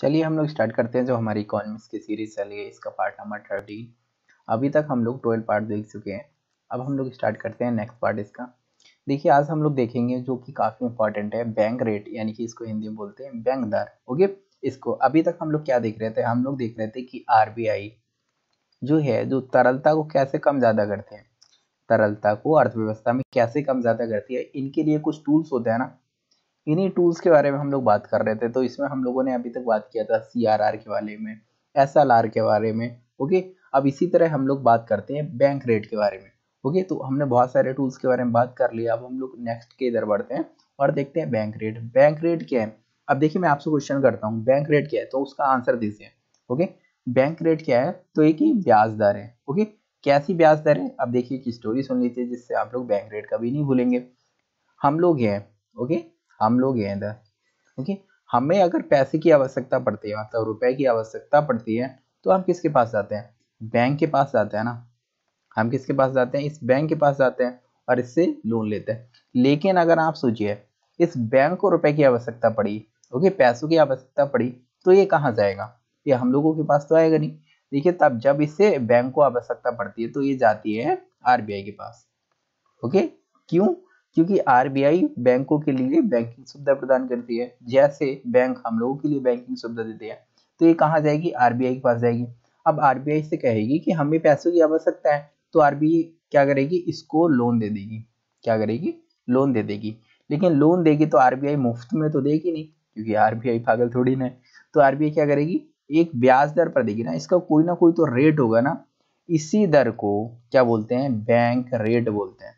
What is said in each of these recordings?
चलिए हम लोग स्टार्ट करते हैं जो हमारी इकोनॉमिक्स की सीरीज चल रही है इसका पार्ट नंबर थर्टी अभी तक हम लोग ट्वेल्व पार्ट देख चुके हैं अब हम लोग स्टार्ट करते हैं नेक्स्ट पार्ट इसका देखिए आज हम लोग देखेंगे जो कि काफ़ी इंपॉर्टेंट है बैंक रेट यानी कि इसको हिंदी में बोलते हैं बैंक दर ओके इसको अभी तक हम लोग क्या देख रहे थे हम लोग देख रहे थे कि आर जो है जो तरलता को कैसे कम ज़्यादा करते हैं तरलता को अर्थव्यवस्था में कैसे कम ज़्यादा करती है इनके लिए कुछ टूल्स होते हैं ना इन्हीं टूल्स के बारे में हम लोग बात कर रहे थे तो इसमें हम लोगों ने अभी तक बात किया था सी के बारे में एस के बारे में ओके अब इसी तरह हम लोग बात करते हैं बैंक रेट के बारे में ओके तो हमने बहुत सारे टूल्स के बारे में बात कर लिया अब हम लोग नेक्स्ट के इधर बढ़ते हैं और देखते हैं बैंक रेट बैंक रेट क्या है अब देखिए मैं आपसे क्वेश्चन करता हूँ बैंक रेट क्या है तो उसका आंसर दीजिए ओके बैंक रेट क्या है तो एक ही ब्याज दर है ओके कैसी ब्याज दर है अब देखिए एक स्टोरी सुन लीजिए जिससे आप लोग बैंक रेट कभी नहीं भूलेंगे हम लोग हैं ओके हम लोग हैं ओके हमें अगर पैसे की आवश्यकता पड़ती है मतलब रुपए की आवश्यकता पड़ती है तो हम किसके पास जाते हैं बैंक के पास जाते हैं ना हम किसके पास जाते हैं इस बैंक के पास जाते हैं और इससे लोन लेते हैं लेकिन अगर आप सोचिए इस बैंक को रुपए की आवश्यकता पड़ी ओके पैसों की आवश्यकता पड़ी तो ये कहाँ जाएगा ये हम लोगों के पास तो आएगा नहीं देखिए तब जब इससे बैंक को आवश्यकता पड़ती है तो ये जाती है आरबीआई के पास ओके क्यों क्योंकि आरबीआई बैंकों के लिए बैंकिंग सुविधा प्रदान करती है जैसे बैंक हम लोगों के लिए बैंकिंग सुविधा देते हैं तो ये कहाँ जाएगी आरबीआई के पास जाएगी अब आरबीआई से कहेगी कि हमें पैसों की आवश्यकता है तो आरबीआई क्या करेगी इसको लोन दे देगी क्या करेगी लोन दे देगी लेकिन लोन देगी तो आरबीआई मुफ्त में तो देगी नहीं क्योंकि आरबीआई पागल थोड़ी ना तो आरबीआई क्या करेगी एक ब्याज दर पर देगी ना इसका कोई ना कोई तो रेट होगा ना इसी दर को क्या बोलते हैं बैंक रेट बोलते हैं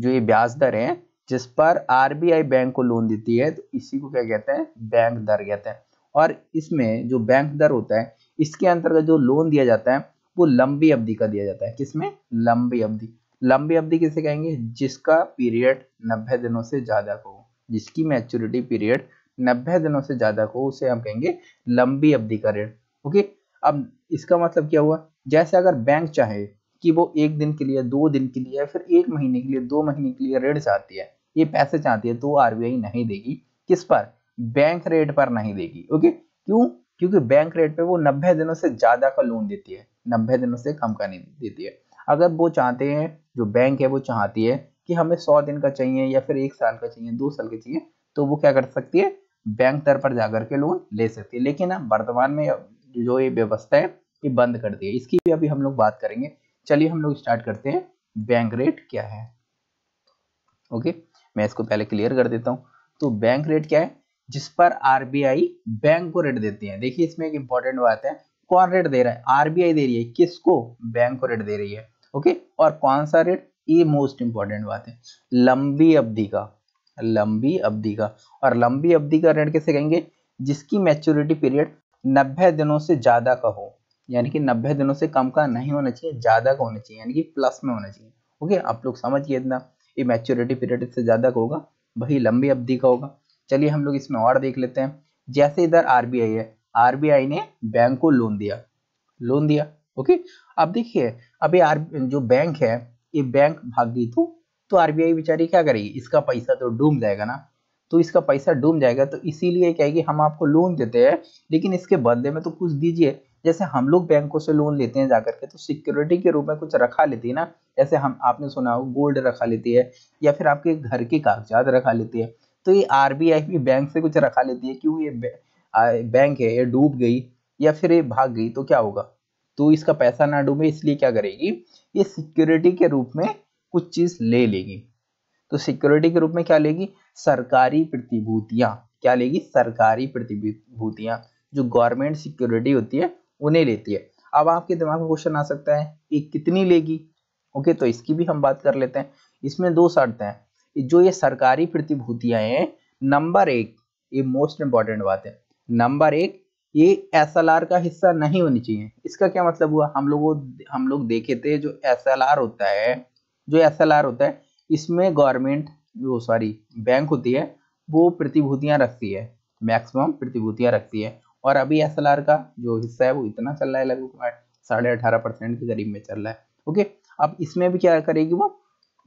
जो ये ब्याज दर है जिस पर आरबीआई बैंक को लोन देती है तो इसी को क्या कहते हैं बैंक दर कहते हैं और इसमें जो बैंक दर होता है इसके अंतर्गत जो लोन दिया जाता है वो लंबी अवधि का दिया जाता है किसमें लंबी अवधि लंबी अवधि किसे कहेंगे जिसका पीरियड 90 दिनों से ज्यादा हो जिसकी मैच्योरिटी पीरियड 90 दिनों से ज्यादा को उसे हम कहेंगे लंबी अवधि का ऋण ओके अब इसका मतलब क्या हुआ जैसे अगर बैंक चाहे कि वो एक दिन के लिए दो दिन के लिए फिर एक महीने के लिए दो महीने के लिए ऋण चाहती है ये पैसे चाहती है तो आरबीआई नहीं देगी किस पर बैंक रेट पर नहीं देगी ओके क्यों क्योंकि बैंक रेट पे वो नब्बे दिनों से ज्यादा का लोन देती है नब्बे दिनों से कम का नहीं देती है अगर वो चाहते हैं जो बैंक है वो चाहती है कि हमें सौ दिन का चाहिए या फिर एक साल का चाहिए दो साल का चाहिए तो वो क्या कर सकती है बैंक दर पर जाकर के लोन ले सकती है लेकिन वर्तमान में जो ये व्यवस्था है ये बंद कर दी है इसकी भी अभी हम लोग बात करेंगे चलिए हम लोग स्टार्ट करते हैं बैंक रेट क्या है ओके मैं इसको पहले क्लियर कर देता हूं तो बैंक रेट क्या है जिस पर आरबीआई बैंक को रेट देती है देखिए इसमें एक इंपॉर्टेंट बात है कौन रेट दे रहा है आरबीआई दे रही है किसको बैंक को रेट दे रही है ओके और कौन सा रेट ये मोस्ट इंपॉर्टेंट बात है लंबी अवधि का लंबी अवधि का और लंबी अवधि का रेट कैसे कहेंगे जिसकी मैच्योरिटी पीरियड 90 दिनों से ज्यादा का हो यानी कि नब्बे दिनों से कम का नहीं होना चाहिए ज़्यादा का होना चाहिए यानी कि प्लस में होना चाहिए ओके आप लोग समझिए इतना ये मैच्योरिटी पीरियड इससे ज़्यादा का होगा वही लंबी अवधि का होगा चलिए हम लोग इसमें और देख लेते हैं जैसे इधर आर है आर ने बैंक को लोन दिया लोन दिया ओके अब देखिए अभी आर जो बैंक है ये बैंक भाग गई तो तो आरबीआई बेचारी क्या करेगी इसका पैसा तो डूब जाएगा ना तो इसका पैसा डूब जाएगा तो इसीलिए क्या है कि हम आपको लोन देते हैं लेकिन इसके बदले में तो कुछ दीजिए जैसे हम लोग बैंकों से लोन लेते हैं जाकर के तो सिक्योरिटी के रूप में कुछ रखा लेती है ना जैसे हम आपने सुना हो गोल्ड रखा लेती है या फिर आपके घर के कागजात रखा लेती है तो ये आर भी बैंक से कुछ रखा लेती है क्यों ये बैंक है ये डूब गई या फिर ये भाग गई तो क्या होगा तो इसका पैसा ना डूबे इसलिए क्या करेगी ये सिक्योरिटी के रूप में कुछ चीज ले लेगी तो सिक्योरिटी के रूप में क्या लेगी सरकारी प्रतिभूतियां क्या लेगी सरकारी प्रतिभूतियां जो गवर्नमेंट सिक्योरिटी होती है उन्हें लेती है अब आपके दिमाग में क्वेश्चन आ सकता है ये कितनी लेगी ओके तो इसकी भी हम बात कर लेते हैं इसमें दो शर्तें हैं जो ये सरकारी प्रतिभूतियां हैं नंबर एक ये मोस्ट इंपॉर्टेंट बात है नंबर एक ये एस का हिस्सा नहीं होनी चाहिए इसका क्या मतलब हुआ हम लोग हम लोग देखे थे जो एस होता है जो एस होता है इसमें गवर्नमेंट जो सॉरी बैंक होती है वो प्रतिभूतियां रखती है मैक्सिमम प्रतिभूतियां रखती है और अभी एस का जो हिस्सा है वो इतना चल रहा है लगभग साढ़े अठारह परसेंट के करीब में चल रहा है ओके अब इसमें भी क्या करेगी वो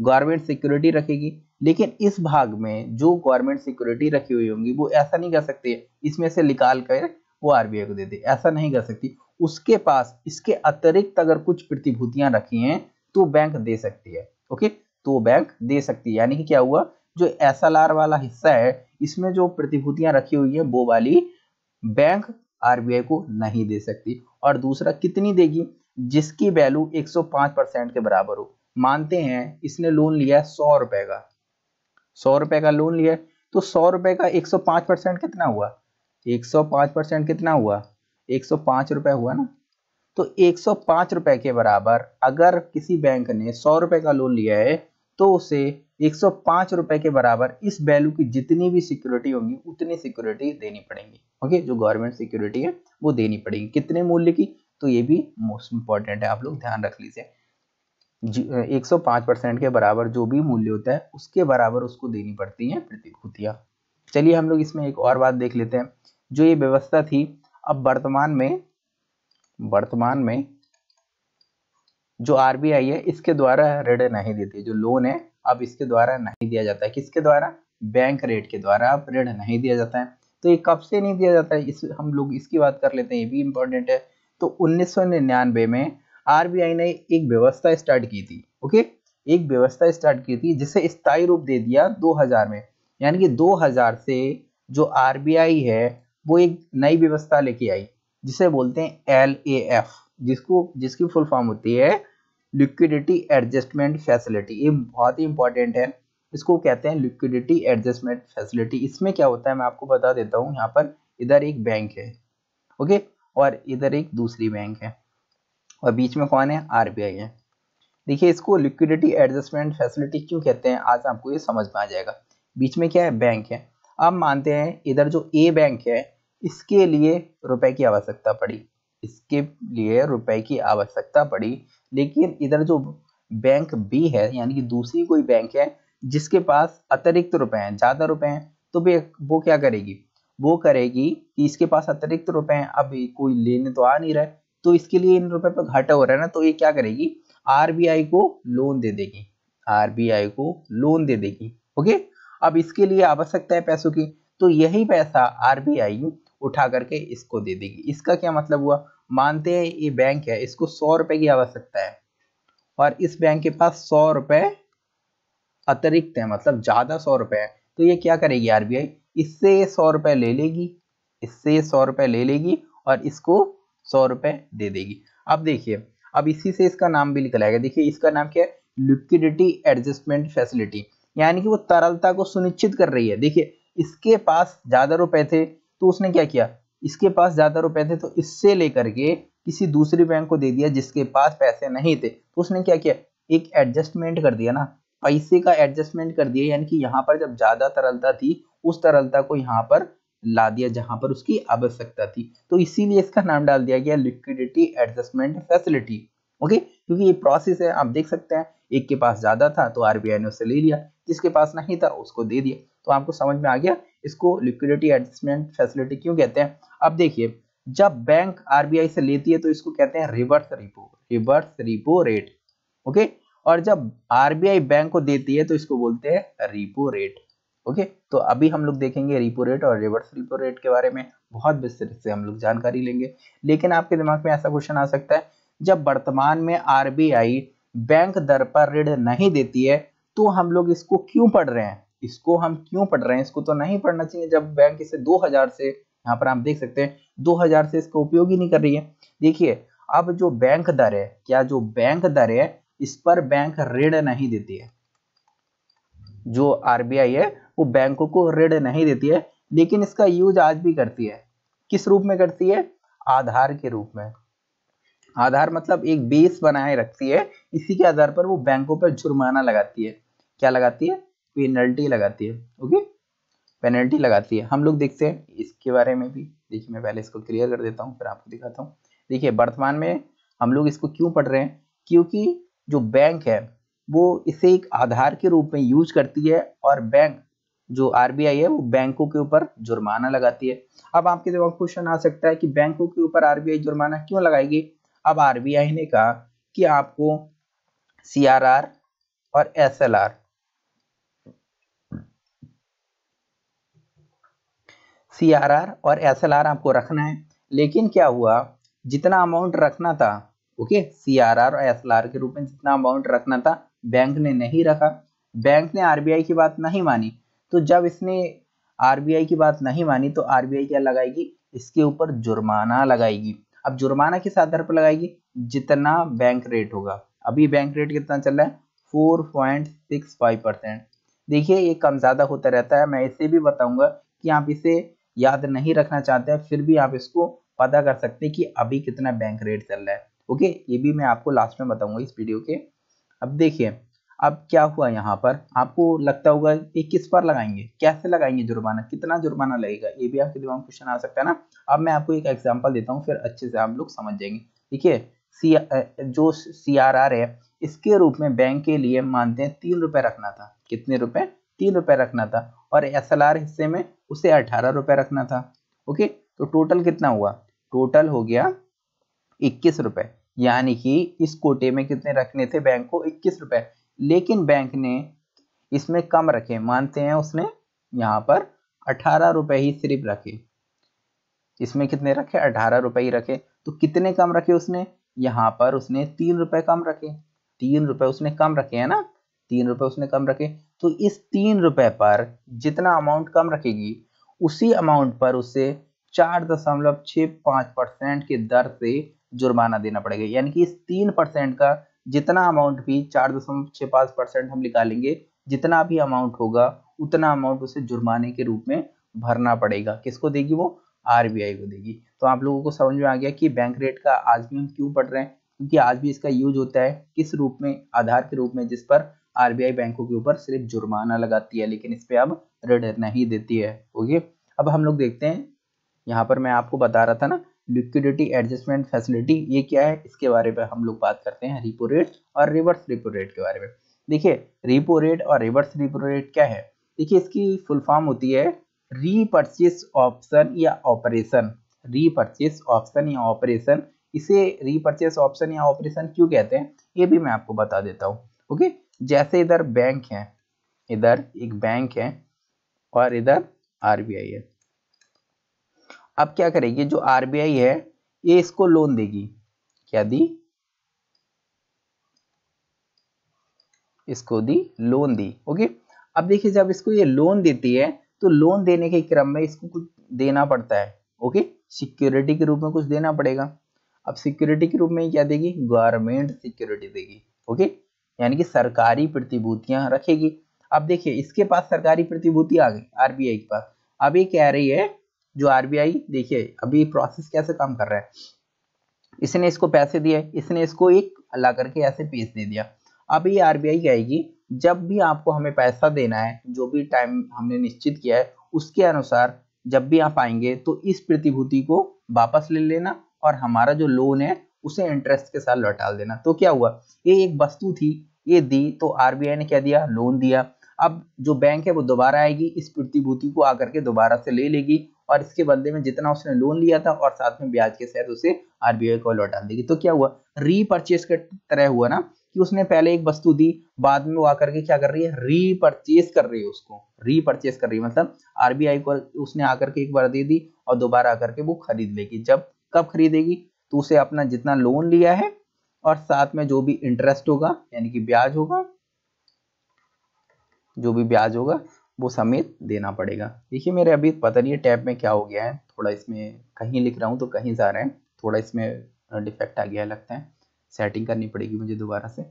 गवर्नमेंट सिक्योरिटी रखेगी लेकिन इस भाग में जो गवर्नमेंट सिक्योरिटी रखी हुई होंगी वो ऐसा नहीं कर सकती इसमें से निकाल कर वो आरबीआई को दे दे ऐसा नहीं कर सकती उसके पास इसके अतिरिक्त अगर कुछ प्रतिभूतियां रखी हैं तो बैंक दे सकती है ओके तो बैंक दे सकती है यानी कि क्या हुआ जो एस वाला हिस्सा है इसमें जो प्रतिभूतियां रखी हुई है वो वाली बैंक आरबीआई को नहीं दे सकती और दूसरा कितनी देगी जिसकी वैल्यू 105 परसेंट के बराबर हो मानते हैं इसने लोन लिया सौ रुपए का सौ रुपए का लोन लिया तो सौ रुपए का 105 परसेंट कितना हुआ 105 परसेंट कितना हुआ 105 रुपए हुआ ना तो 105 रुपए के बराबर अगर किसी बैंक ने सौ रुपए का लोन लिया है तो उसे एक रुपए के बराबर इस वैल्यू की जितनी भी सिक्योरिटी होंगी उतनी सिक्योरिटी देनी पड़ेगी ओके जो गवर्नमेंट सिक्योरिटी है वो देनी पड़ेगी कितने मूल्य की तो ये भी मोस्ट इंपॉर्टेंट है आप लोग ध्यान रख लीजिए एक परसेंट के बराबर जो भी मूल्य होता है उसके बराबर उसको देनी पड़ती है प्रतिभूतियां चलिए हम लोग इसमें एक और बात देख लेते हैं जो ये व्यवस्था थी अब वर्तमान में वर्तमान में जो आरबीआई है इसके द्वारा ऋण नहीं देती जो लोन है अब इसके द्वारा नहीं दिया जाता है किसके द्वारा बैंक रेट के द्वारा अब ऋण नहीं दिया जाता है तो ये कब से नहीं दिया जाता है इस हम लोग इसकी बात कर लेते हैं ये भी इम्पोर्टेंट है तो उन्नीस में आई ने एक व्यवस्था स्टार्ट की थी ओके एक व्यवस्था स्टार्ट की थी जिसे स्थायी रूप दे दिया हजार में यानी कि हजार से जो आई है वो एक नई व्यवस्था लेके आई जिसे बोलते हैं एल ए एफ जिसको जिसकी फुल फॉर्म होती है लिक्विडिटी एडजस्टमेंट फैसिलिटी ये बहुत ही इंपॉर्टेंट है इसको कहते हैं लिक्विडिटी एडजस्टमेंट फैसिलिटी इसमें क्या होता है मैं आपको बता देता हूँ यहाँ पर इधर एक बैंक है ओके और इधर एक दूसरी बैंक है और बीच में कौन है आरबीआई है देखिए इसको लिक्विडिटी एडजस्टमेंट फैसिलिटी क्यों कहते हैं आज आपको ये समझ में आ जाएगा बीच में क्या है बैंक है आप मानते हैं इधर जो ए बैंक है इसके लिए रुपए की आवश्यकता पड़ी इसके लिए रुपए की आवश्यकता पड़ी लेकिन इधर जो बैंक बी है यानी कि दूसरी कोई बैंक है जिसके पास अतिरिक्त रुपए हैं ज़्यादा रुपए हैं तो भी वो क्या करेगी वो करेगी कि इसके पास अतिरिक्त रुपए हैं अब कोई लेने तो आ नहीं रहा तो इसके लिए इन रुपए पर घाटा हो रहा है ना तो ये क्या करेगी आरबीआई को लोन दे देगी आरबीआई को लोन दे देगी ओके अब इसके लिए आवश्यकता है पैसों की तो यही पैसा आरबीआई उठा करके इसको दे देगी इसका क्या मतलब हुआ मानते हैं ये बैंक है इसको सौ रुपए की आवश्यकता है और इस बैंक के पास सौ रुपए अतिरिक्त है मतलब ज्यादा सौ रुपए है तो ये क्या करेगी आरबीआई इससे ये सौ रुपए ले लेगी इससे ये सौ रुपए ले लेगी और इसको सौ रुपए दे देगी अब देखिए अब इसी से इसका नाम भी निकल आएगा देखिए इसका नाम क्या है लिक्विडिटी एडजस्टमेंट फैसिलिटी यानी कि वो तरलता को सुनिश्चित कर रही है देखिए इसके पास ज्यादा रुपए थे तो उसने क्या किया इसके पास ज़्यादा रुपए थे तो इससे लेकर के किसी दूसरी बैंक को दे दिया जिसके पास पैसे नहीं थे तो उसने क्या किया एक एडजस्टमेंट कर दिया ना पैसे का एडजस्टमेंट कर दिया यानी कि यहाँ पर जब ज़्यादा तरलता थी उस तरलता को यहाँ पर ला दिया जहां पर उसकी आवश्यकता थी तो इसीलिए इसका नाम डाल दिया गया लिक्विडिटी एडजस्टमेंट फैसिलिटी ओके क्योंकि ये प्रोसेस है आप देख सकते हैं एक के पास ज्यादा था तो आरबीआई ने उसे ले लिया जिसके पास नहीं था उसको दे दिया तो आपको समझ में आ गया इसको लिक्विडिटी एडजस्टमेंट फैसिलिटी क्यों कहते हैं अब देखिए जब बैंक आरबीआई से लेती है तो इसको कहते हैं reverse repo reverse repo rate okay और जब आरबीआई बैंक को देती है तो इसको बोलते हैं रिपो रेट ओके तो अभी हम लोग देखेंगे रिपो रेट और रिवर्स रिपो रेट के बारे में बहुत विस्तृत से हम लोग जानकारी लेंगे लेकिन आपके दिमाग में ऐसा क्वेश्चन आ सकता है जब वर्तमान में आरबीआई बैंक दर पर ऋण नहीं देती है तो हम लोग इसको क्यों पढ़ रहे हैं इसको हम क्यों पढ़ रहे हैं इसको तो नहीं पढ़ना चाहिए जब बैंक इसे 2000 से यहाँ पर आप देख सकते हैं 2000 से इसका उपयोग ही नहीं कर रही है देखिए अब जो बैंक दर है क्या जो बैंक दर है इस पर बैंक ऋण नहीं देती है जो आरबीआई है वो बैंकों को ऋण नहीं देती है लेकिन इसका यूज आज भी करती है किस रूप में करती है आधार के रूप में आधार मतलब एक बेस बनाए रखती है इसी के आधार पर वो बैंकों पर जुर्माना लगाती है क्या लगाती है पेनल्टी लगाती है ओके पेनल्टी लगाती है हम लोग देखते हैं इसके बारे में भी देखिए मैं पहले इसको क्लियर कर देता हूँ फिर आपको दिखाता हूँ देखिए वर्तमान में हम लोग इसको क्यों पढ़ रहे हैं क्योंकि जो बैंक है वो इसे एक आधार के रूप में यूज करती है और बैंक जो आरबीआई है वो बैंकों के ऊपर जुर्माना लगाती है अब आपके दिमाग क्वेश्चन आ सकता है कि बैंकों के ऊपर आरबीआई जुर्माना क्यों लगाएगी अब आरबीआई ने कहा कि आपको सीआरआर और एसएलआर सी आर आर और एस एल आर आपको रखना है लेकिन क्या हुआ जितना अमाउंट रखना था ओके सी आर आर और एस एल आर के रूप में जितना अमाउंट रखना था बैंक ने नहीं रखा बैंक ने आर बी आई की बात नहीं मानी तो जब इसने आर बी आई की बात नहीं मानी तो आर बी आई क्या लगाएगी इसके ऊपर जुर्माना लगाएगी अब जुर्माना किस आधार पर लगाएगी जितना बैंक रेट होगा अभी बैंक रेट कितना चल रहा है four point six five percent देखिए ये कम ज़्यादा होता रहता है मैं इसे भी बताऊंगा कि आप इसे याद नहीं रखना चाहते हैं फिर भी आप इसको पता कर सकते हैं कि अभी कितना बैंक रेट चल रहा है ओके ये भी मैं आपको लास्ट में बताऊंगा इस वीडियो के अब देखिए अब क्या हुआ यहाँ पर आपको लगता होगा कि किस पर लगाएंगे कैसे लगाएंगे जुर्माना कितना जुर्माना लगेगा ये भी आपके दिमाग क्वेश्चन आ सकता है ना अब मैं आपको एक एग्जाम्पल देता हूँ फिर अच्छे से आप लोग समझ जाएंगे ठीक है सी जो सी आर आर है इसके रूप में बैंक के लिए मानते हैं तीन रुपए रखना था कितने रुपए तीन रुपए रखना था और एस हिस्से में उसे अठारह रुपए रखना था ओके तो टोटल कितना हुआ टोटल हो गया इक्कीस रुपए यानी कि इस कोटे में कितने रखने थे बैंक को इक्कीस रुपए लेकिन बैंक ने इसमें कम रखे मानते हैं उसने यहाँ पर अठारह रुपए ही सिर्फ रखे इसमें कितने रखे अठारह रुपए ही रखे तो कितने कम रखे उसने यहाँ पर उसने तीन रुपए कम रखे तीन रुपए उसने कम रखे है ना तीन रुपए उसने कम रखे तो इस तीन रुपए पर जितना अमाउंट कम रखेगी उसी अमाउंट पर उसे चार दशमलव छह पांच परसेंट की दर से जुर्माना देना पड़ेगा यानी कि इस तीन परसेंट का जितना अमाउंट भी चार दशमलव छह पाँच परसेंट हम निकालेंगे जितना भी अमाउंट होगा उतना अमाउंट उसे जुर्माने के रूप में भरना पड़ेगा किसको देगी वो आरबीआई को देगी तो आप लोगों को समझ में आ गया कि बैंक रेट का आज भी हम क्यों पढ़ रहे हैं क्योंकि आज भी इसका यूज होता है किस रूप में आधार के रूप में जिस पर आरबीआई बैंकों के ऊपर सिर्फ जुर्माना लगाती है लेकिन इस पर अब ऋण नहीं देती है ओके अब हम लोग देखते हैं यहाँ पर मैं आपको बता रहा था ना लिक्विडिटी एडजस्टमेंट फैसिलिटी ये क्या है इसके बारे में हम लोग बात करते हैं रिपो रेट और रिवर्स रिपो रेट के बारे में देखिए रिपो रेट और रिवर्स रिपो रेट क्या है देखिए इसकी फुल फॉर्म होती है रीपर्चेस ऑप्शन या ऑपरेशन रीपर्चेस ऑप्शन या ऑपरेशन इसे रीपर्चेस ऑप्शन या ऑपरेशन क्यों कहते हैं ये भी मैं आपको बता देता हूँ ओके जैसे इधर बैंक है इधर एक बैंक है और इधर आरबीआई है अब क्या करेगी जो आरबीआई है ये इसको लोन देगी क्या दी इसको दी लोन दी ओके अब देखिए जब इसको ये लोन देती है तो लोन देने के क्रम में इसको कुछ देना पड़ता है ओके सिक्योरिटी के रूप में कुछ देना पड़ेगा अब सिक्योरिटी के रूप में क्या देगी गवर्नमेंट सिक्योरिटी देगी ओके यानी कि सरकारी प्रतिभूतियां रखेगी अब देखिए इसके पास सरकारी प्रतिभूति आ गई आरबीआई के पास अब ये कह रही है जो आरबीआई देखिए अभी प्रोसेस कैसे काम कर रहा है इसने इसको पैसे दिए इसने इसको एक ला करके ऐसे पेज दे दिया अब ये आरबीआई कहेगी जब भी आपको हमें पैसा देना है जो भी टाइम हमने निश्चित किया है उसके अनुसार जब भी आप आएंगे तो इस प्रतिभूति को वापस ले लेना और हमारा जो लोन है उसे इंटरेस्ट के साथ लौटा देना तो क्या हुआ ये एक वस्तु थी ये दी तो आरबीआई ने क्या दिया लोन दिया अब जो बैंक है वो दोबारा आएगी इस प्रतिभूति को आकर के दोबारा से ले लेगी और इसके बदले में जितना उसने लोन लिया था और साथ में ब्याज के साथ उसे आरबीआई को लौटा देगी तो क्या हुआ रीपर्चेस के तरह हुआ ना कि उसने पहले एक वस्तु दी बाद में वो आकर के क्या कर रही है रीपर्चेस कर रही है उसको रीपर्चेस कर रही है मतलब आरबीआई को उसने आकर के एक बार दे दी और दोबारा आकर के वो खरीद लेगी जब कब खरीदेगी तो उसे अपना जितना लोन लिया है और साथ में जो भी इंटरेस्ट होगा यानी कि ब्याज होगा जो भी ब्याज होगा वो समेत देना पड़ेगा देखिए मेरे अभी पता नहीं है टैब में क्या हो गया है थोड़ा इसमें कहीं लिख रहा हूँ तो कहीं जा रहे हैं थोड़ा इसमें डिफेक्ट आ गया है लगता है सेटिंग करनी पड़ेगी मुझे दोबारा से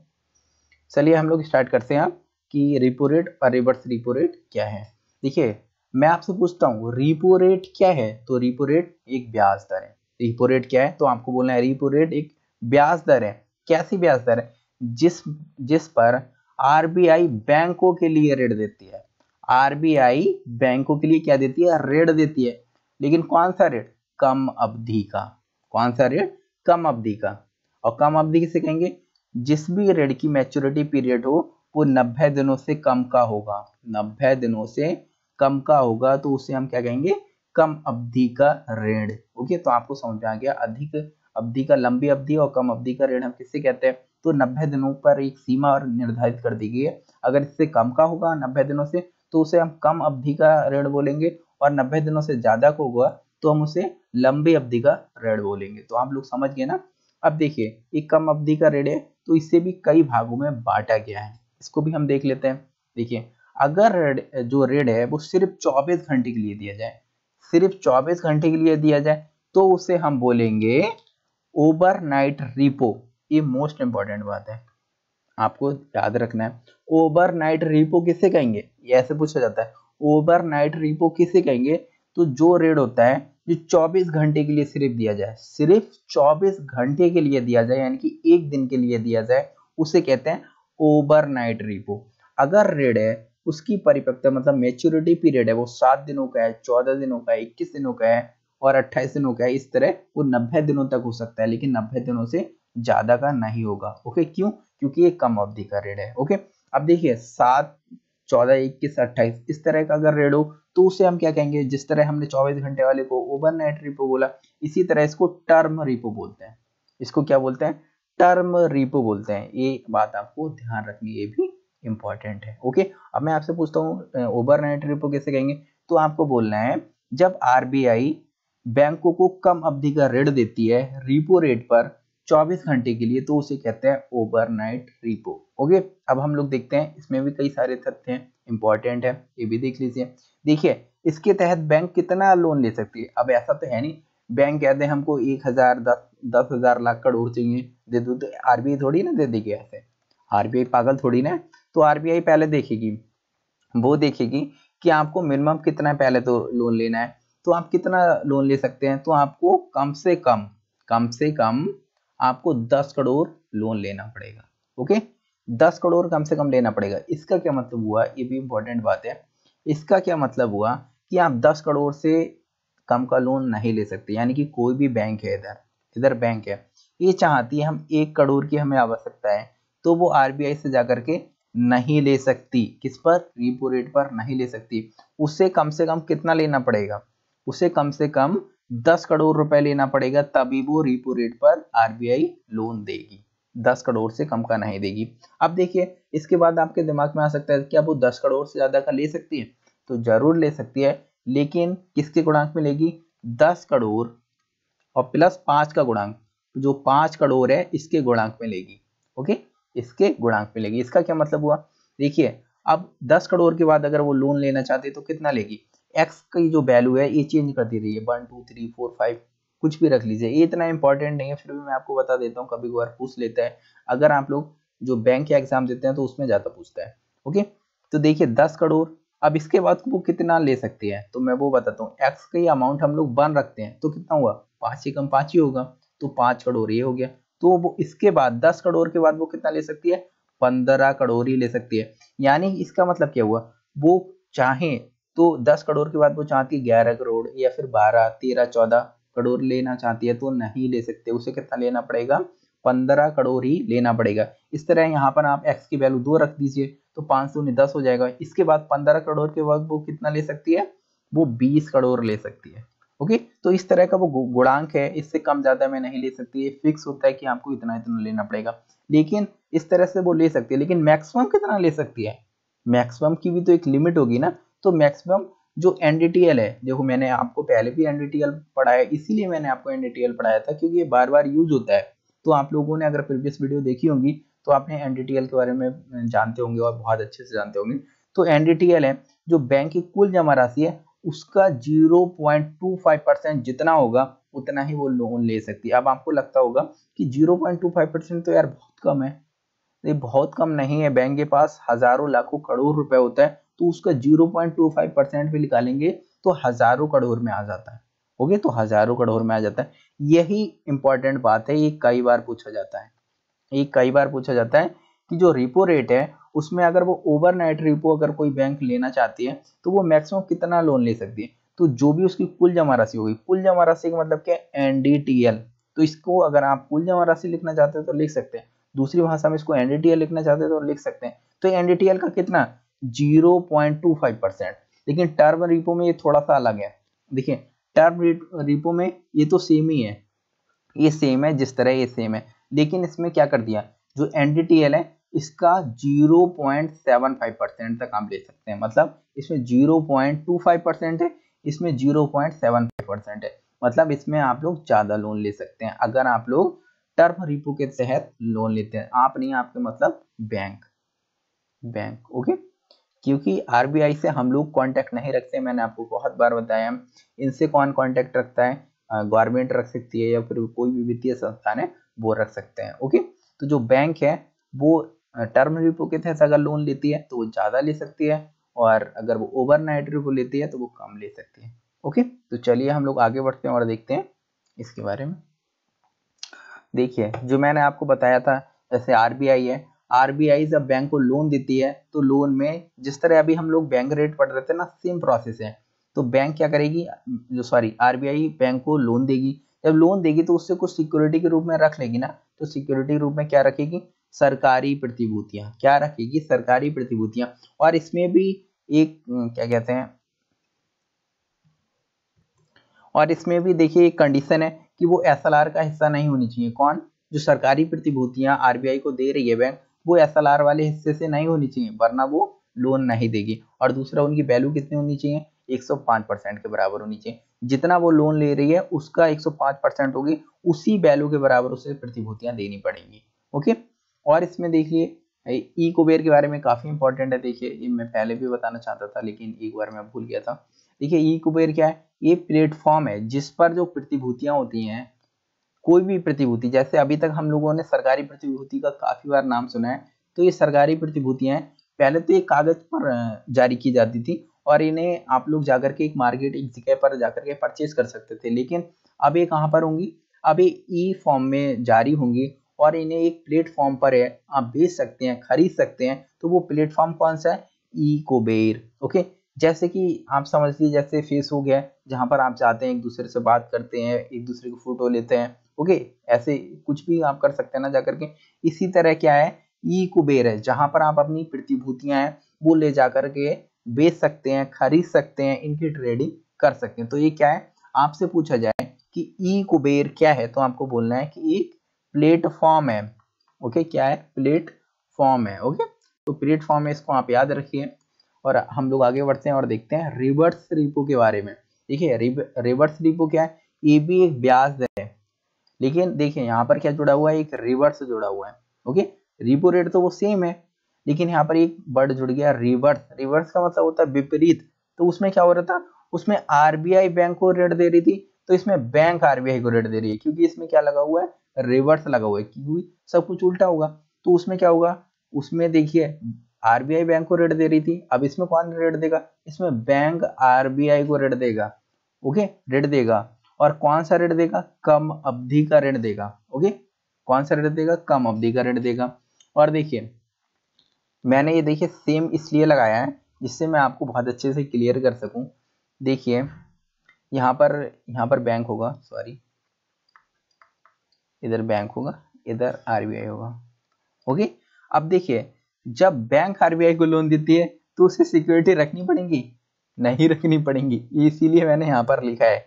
चलिए हम लोग स्टार्ट करते हैं आप कि रिपो रेट और रिवर्स रिपो रेट क्या है देखिए मैं आपसे पूछता हूँ रिपो रेट क्या है तो रिपो रेट एक ब्याज दर है रिपो रेट क्या है तो आपको बोलना है रिपो रेट एक ब्याज दर है कैसी ब्याज दर है जिस जिस पर आरबीआई बैंकों के लिए ऋण देती है आरबीआई बैंकों के लिए क्या देती है ऋण देती है लेकिन कौन सा ऋण कम अवधि का कौन सा ऋण कम अवधि का और कम अवधि किसे कहेंगे जिस भी ऋण की मैच्योरिटी पीरियड हो वो 90 दिनों से कम का होगा 90 दिनों से कम का होगा तो उसे हम क्या कहेंगे कम अवधि का ऋण ओके तो आपको समझ आ गया अधिक अवधि का लंबी अवधि और कम अवधि का ऋण हम किससे कहते हैं तो नब्बे दिनों पर एक सीमा निर्धारित कर दी गई है अगर इससे कम का होगा नब्बे दिनों से तो उसे हम कम अवधि का ऋण बोलेंगे और नब्बे दिनों से ज्यादा को होगा तो हम उसे लंबी अवधि का ऋण बोलेंगे तो आप लोग समझ गए ना अब देखिए एक कम अवधि का ऋण है तो इसे भी कई भागों में बांटा गया है इसको भी हम देख लेते हैं देखिए अगर जो ऋण है वो सिर्फ 24 घंटे के लिए दिया जाए सिर्फ 24 घंटे के लिए दिया जाए तो उसे हम बोलेंगे ओवरनाइट रिपो ये मोस्ट इंपॉर्टेंट बात है आपको याद रखना है ओवरनाइट रिपो किसे कहेंगे ये ऐसे पूछा जाता है ओवरनाइट रिपो किसे कहेंगे तो जो रेट होता है जो 24 घंटे के लिए सिर्फ दिया जाए सिर्फ 24 घंटे के लिए दिया जाए यानी कि एक दिन के लिए दिया जाए उसे कहते हैं ओवरनाइट रिपो अगर रेड है उसकी परिपक्वता मतलब मेच्योरिटी पीरियड है वो सात दिनों का है चौदह दिनों का है इक्कीस दिनों का है और अट्ठाईस दिन हो गया इस तरह वो नब्बे दिनों तक हो सकता है लेकिन नब्बे दिनों से ज्यादा का नहीं होगा ओके क्यों क्योंकि ये कम अवधि का रेड है ओके अब देखिए सात चौदह इक्कीस अट्ठाईस इस तरह का अगर रेड हो तो उसे हम क्या कहेंगे जिस तरह हमने चौबीस घंटे वाले को ओवर नाइट रिपो बोला इसी तरह इसको टर्म रिपो बोलते हैं इसको क्या बोलते हैं टर्म रिपो बोलते हैं ये बात आपको ध्यान रखनी ये भी इंपॉर्टेंट है ओके अब मैं आपसे पूछता हूँ ओवर नाइट रिपो कैसे कहेंगे तो आपको बोलना है जब आरबीआई बैंकों को कम अवधि का ऋण देती है रिपो रेट पर 24 घंटे के लिए तो उसे कहते हैं ओवरनाइट रिपो ओके अब हम लोग देखते हैं इसमें भी कई सारे तथ्य हैं इंपॉर्टेंट है ये भी देख लीजिए देखिए इसके तहत बैंक कितना लोन ले सकती है अब ऐसा तो है नहीं बैंक कहते हैं हमको एक हजार दस दस हजार लाख करोड़ चाहिए दे दो तो आरबीआई थोड़ी ना दे देगी ऐसे आरबीआई पागल थोड़ी ना तो आरबीआई पहले देखेगी वो देखेगी कि आपको मिनिमम कितना पहले तो लोन लेना है तो आप कितना लोन ले सकते हैं तो आपको कम से कम कम से कम आपको दस करोड़ लोन लेना पड़ेगा ओके दस करोड़ कम से कम लेना पड़ेगा इसका क्या मतलब हुआ ये भी इम्पोर्टेंट बात है इसका क्या मतलब हुआ कि आप दस करोड़ से कम का लोन नहीं ले सकते यानी कि कोई भी बैंक है इधर इधर बैंक है ये चाहती है हम एक करोड़ की हमें आवश्यकता है तो वो आरबीआई से जा करके नहीं ले सकती किस पर रिपो रेट पर नहीं ले सकती उससे कम से कम कितना लेना पड़ेगा उसे कम से कम दस करोड़ रुपए लेना पड़ेगा तभी वो रिपो रेट पर आरबीआई लोन देगी दस करोड़ से कम का नहीं देगी अब देखिए इसके बाद आपके दिमाग में आ सकता है कि आप वो दस करोड़ से ज्यादा का ले सकती है तो जरूर ले सकती है लेकिन किसके गुणांक में लेगी दस करोड़ और प्लस पांच का गुणांक जो पांच करोड़ है इसके गुणांक में लेगी ओके इसके गुणांक में लेगी इसका क्या मतलब हुआ देखिए अब दस करोड़ के बाद अगर वो लोन लेना चाहते तो कितना लेगी एक्स की जो वैल्यू है ये चेंज करती रही है one two three four five कुछ भी रख लीजिए ये इतना इंपॉर्टेंट नहीं है फिर भी मैं आपको बता देता हूँ कभी कभार पूछ लेता है अगर आप लोग जो बैंक के एग्जाम देते हैं तो उसमें ज़्यादा पूछता है ओके तो देखिए दस करोड़ अब इसके बाद वो कितना ले सकते हैं तो मैं वो बताता हूँ एक्स का ही अमाउंट हम लोग वन रखते हैं तो कितना हुआ पाँच से कम पाँच ही होगा तो पाँच करोड़ ये हो गया तो वो इसके बाद दस करोड़ के बाद वो कितना ले सकती है पंद्रह करोड़ ही ले सकती है यानी इसका मतलब क्या हुआ वो चाहे तो दस करोड़ के बाद वो चाहती है ग्यारह करोड़ या फिर बारह तेरह चौदह करोड़ लेना चाहती है तो नहीं ले सकते उसे कितना लेना पड़ेगा पंद्रह करोड़ ही लेना पड़ेगा इस तरह यहाँ पर आप एक्स की वैल्यू दो रख दीजिए तो पाँच सौ दस हो जाएगा इसके बाद पंद्रह करोड़ के बाद वो कितना ले सकती है वो बीस करोड़ ले सकती है ओके तो इस तरह का वो गुणांक है इससे कम ज़्यादा मैं नहीं ले सकती ये फिक्स होता है कि आपको इतना इतना लेना पड़ेगा लेकिन इस तरह से वो ले सकती है लेकिन मैक्सिमम कितना ले सकती है मैक्सिमम की भी तो एक लिमिट होगी ना तो मैक्सिमम जो एन है देखो मैंने आपको पहले भी एन पढ़ाया इसीलिए मैंने आपको एन पढ़ाया था क्योंकि ये बार बार यूज होता है तो आप लोगों ने अगर प्रीवियस वीडियो देखी होंगी तो आपने एन के बारे में जानते होंगे और बहुत अच्छे से जानते होंगे तो एन है जो बैंक की कुल जमा राशि है उसका फाइव परसेंट जितना होगा उतना ही वो लोन ले सकती है अब आपको लगता होगा कि फाइव परसेंट तो यार बहुत कम है ये बहुत कम नहीं है बैंक के पास हजारों लाखों करोड़ रुपए होता है तो उसका 0.25 परसेंट भी निकालेंगे तो हजारों करोड़ में आ जाता है ओके तो हजारों करोड़ में आ जाता है यही इंपॉर्टेंट बात है ये कई बार पूछा जाता है ये कई बार पूछा जाता है कि जो रिपो रेट है उसमें अगर वो ओवरनाइट रिपो अगर कोई बैंक लेना चाहती है तो वो मैक्सिमम कितना लोन ले सकती है तो जो भी उसकी कुल जमा राशि होगी कुल जमा राशि का मतलब क्या है एन तो इसको अगर आप कुल जमा राशि लिखना चाहते हैं तो लिख सकते हैं दूसरी भाषा में इसको एनडीटीएल लिखना चाहते हैं तो लिख सकते हैं तो एनडीटीएल का कितना zero point two five percent लेकिन टर्म रिपो में ये थोड़ा सा अलग है देखिए टर्म रिपो में ये तो सेम ही है ये सेम है जिस तरह ये सेम है लेकिन इसमें क्या कर दिया जो एन है इसका 0.75 परसेंट तक आप ले सकते हैं मतलब इसमें 0.25 परसेंट है इसमें 0.75 परसेंट है मतलब इसमें आप लोग ज़्यादा लोन ले सकते हैं अगर आप लोग टर्म रिपो के तहत लोन लेते हैं आप नहीं आपके मतलब बैंक बैंक ओके क्योंकि आरबीआई से हम लोग कांटेक्ट नहीं रखते मैंने आपको बहुत बार बताया इनसे कौन कांटेक्ट रखता है गवर्नमेंट रख सकती है या फिर कोई भी वित्तीय संस्थान है वो रख सकते हैं ओके तो जो बैंक है वो टर्म रिपो के तहत अगर लोन लेती है तो वो ज़्यादा ले सकती है और अगर वो नाइट रिपो लेती है तो वो कम ले सकती है ओके तो चलिए हम लोग आगे बढ़ते हैं और देखते हैं इसके बारे में देखिए जो मैंने आपको बताया था जैसे आर है आरबीआई जब बैंक को लोन देती है तो लोन में जिस तरह अभी हम लोग बैंक रेट पढ़ रहे थे ना सेम प्रोसेस है तो बैंक क्या करेगी जो सॉरी आरबीआई बैंक को लोन देगी जब लोन देगी तो उससे कुछ सिक्योरिटी के रूप में रख लेगी ना तो सिक्योरिटी के रूप में क्या रखेगी सरकारी प्रतिभूतियां क्या रखेगी सरकारी प्रतिभूतियां और इसमें भी एक क्या कहते हैं और इसमें भी देखिए एक कंडीशन है कि वो एस का हिस्सा नहीं होनी चाहिए कौन जो सरकारी प्रतिभूतियां आरबीआई को दे रही है बैंक वो एस वाले हिस्से से नहीं होनी चाहिए वरना वो लोन नहीं देगी और दूसरा उनकी वैल्यू कितनी होनी चाहिए 105 परसेंट के बराबर होनी चाहिए जितना वो लोन ले रही है उसका 105 परसेंट होगी उसी वैल्यू के बराबर उसे प्रतिभूतियां देनी पड़ेंगी ओके और इसमें देखिए ई कुबेर के बारे में काफ़ी इंपॉर्टेंट है देखिए ये मैं पहले भी बताना चाहता था लेकिन एक बार मैं भूल गया था देखिए ई कुबेर क्या है ये प्लेटफॉर्म है जिस पर जो प्रतिभूतियाँ होती हैं कोई भी प्रतिभूति जैसे अभी तक हम लोगों ने सरकारी प्रतिभूति का काफी बार नाम सुना है तो ये सरकारी प्रतिभूतियां पहले तो ये कागज पर जारी की जाती थी और इन्हें आप लोग जाकर के एक मार्केट एक जगह पर जाकर के परचेज कर सकते थे लेकिन अब ये कहाँ पर होंगी अब ये ई फॉर्म में जारी होंगी और इन्हें एक प्लेटफॉर्म पर है आप बेच सकते हैं खरीद सकते हैं तो वो प्लेटफॉर्म कौन सा है ई कोबेर ओके जैसे कि आप समझ लीजिए जैसे फेस हो गया जहाँ पर आप जाते हैं एक दूसरे से बात करते हैं एक दूसरे की फोटो लेते हैं ओके ऐसे कुछ भी आप कर सकते हैं ना जाकर के इसी तरह क्या है ई कुबेर है जहां पर आप अपनी प्रतिभूतियां हैं वो ले जाकर के बेच सकते हैं खरीद सकते हैं इनकी ट्रेडिंग कर सकते हैं तो ये क्या है आपसे पूछा जाए कि ई कुबेर क्या है तो आपको बोलना है कि एक प्लेटफॉर्म है ओके क्या है प्लेटफॉर्म है ओके तो प्लेटफॉर्म है इसको आप याद रखिए और हम लोग आगे बढ़ते हैं और देखते हैं रिवर्स रिपो के बारे में देखिए रिवर्स रिपो क्या है ये भी एक ब्याज दर है लेकिन देखिए यहाँ पर क्या जुड़ा हुआ है एक रिवर्स जुड़ा हुआ है ओके रिपो रेट तो वो सेम है लेकिन यहाँ पर एक वर्ड जुड़ गया रिवर्स रिवर्स का मतलब होता है विपरीत तो उसमें क्या हो रहा था उसमें आरबीआई बैंक को रेट दे रही थी तो इसमें बैंक आरबीआई को रेट दे रही है क्योंकि इसमें क्या लगा हुआ है रिवर्स लगा हुआ है क्योंकि सब कुछ उल्टा होगा तो उसमें क्या होगा उसमें देखिए आरबीआई बैंक को रेट दे रही थी अब इसमें कौन रेट देगा इसमें बैंक आरबीआई को रेट देगा ओके रेट देगा और कौन सा ऋण देगा कम अवधि का ऋण देगा ओके कौन सा ऋण देगा कम अवधि का ऋण देगा और देखिए मैंने ये देखिए सेम इसलिए लगाया है जिससे मैं आपको बहुत अच्छे से क्लियर कर सकूं देखिए यहाँ पर यहाँ पर बैंक होगा सॉरी इधर बैंक होगा इधर आरबीआई होगा ओके अब देखिए जब बैंक आरबीआई को लोन देती है तो उसे सिक्योरिटी रखनी पड़ेगी नहीं रखनी पड़ेगी इसीलिए मैंने यहाँ पर लिखा है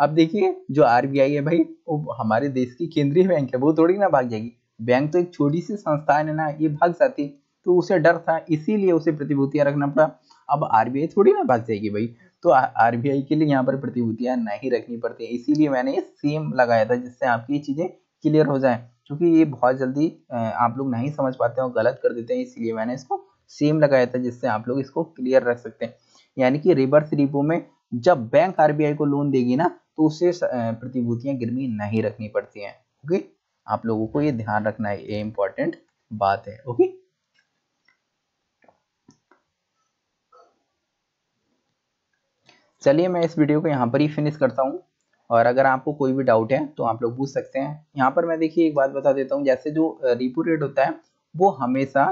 अब देखिए जो आरबीआई है भाई वो हमारे देश की केंद्रीय बैंक है वो थोड़ी ना भाग जाएगी बैंक तो एक छोटी सी संस्थान है ना ये भाग जाती तो उसे डर था इसीलिए उसे प्रतिभूतियां रखना पड़ा अब आरबीआई थोड़ी ना भाग जाएगी भाई तो आरबीआई के लिए यहाँ पर प्रतिभूतियां नहीं रखनी पड़ती इसीलिए मैंने ये सेम लगाया था जिससे आपकी ये चीज़ें क्लियर हो जाए क्योंकि ये बहुत जल्दी आप लोग नहीं समझ पाते और गलत कर देते हैं इसीलिए मैंने इसको सेम लगाया था जिससे आप लोग इसको क्लियर रख सकते हैं यानी कि रिवर्स रिपो में जब बैंक आरबीआई को लोन देगी ना तो उसे प्रतिभूतियां गिरवी नहीं रखनी पड़ती हैं ओके आप लोगों को ये ध्यान रखना है ये इंपॉर्टेंट बात है ओके चलिए मैं इस वीडियो को यहाँ पर ही फिनिश करता हूँ और अगर आपको कोई भी डाउट है तो आप लोग पूछ सकते हैं यहाँ पर मैं देखिए एक बात बता देता हूँ जैसे जो रिपो रेट होता है वो हमेशा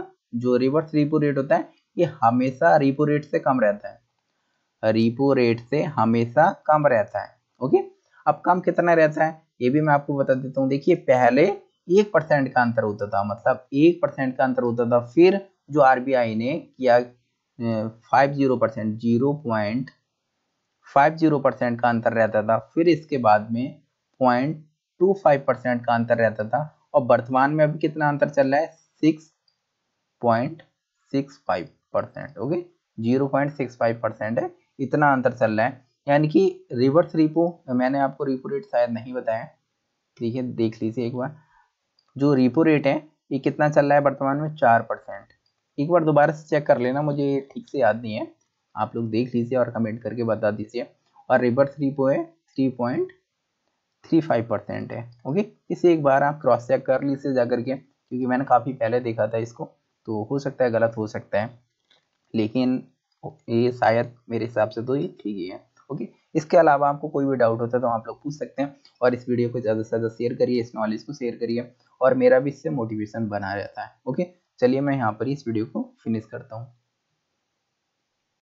जो रिवर्स रिपो रेट होता है ये हमेशा रिपो रेट से कम रहता है रिपो रेट से हमेशा कम रहता है ओके अब कम कितना रहता है ये भी मैं आपको बता देता हूँ देखिए पहले एक परसेंट का अंतर होता था मतलब एक परसेंट का अंतर होता था फिर जो आरबीआई ने किया five zero percent zero point five zero percent का अंतर रहता था फिर इसके बाद में पॉइंट टू फाइव परसेंट का अंतर रहता था और वर्तमान में अभी कितना अंतर चल रहा है six point six five percent okay zero point six five percent है इतना अंतर चल रहा है यानी कि रिवर्स रिपो मैंने आपको रिपो रेट शायद नहीं बताया देखिए देख लीजिए एक बार जो रिपो रेट है ये कितना चल रहा है वर्तमान में चार परसेंट एक बार दोबारा से चेक कर लेना मुझे ठीक से याद नहीं है आप लोग देख लीजिए और कमेंट करके बता दीजिए और रिवर्स रिपो है three point three five percent है ओके इसे एक बार आप क्रॉस चेक कर लीजिए जा करके क्योंकि मैंने काफ़ी पहले देखा था इसको तो हो सकता है गलत हो सकता है लेकिन ये शायद मेरे हिसाब से तो ये ठीक ही है ओके इसके अलावा आपको कोई भी डाउट होता है तो आप लोग पूछ सकते हैं और इस वीडियो को ज़्यादा से ज़्यादा शेयर करिए इस नॉलेज को शेयर करिए और मेरा भी इससे मोटिवेशन बना रहता है ओके चलिए मैं यहाँ पर इस वीडियो को फिनिश करता हूँ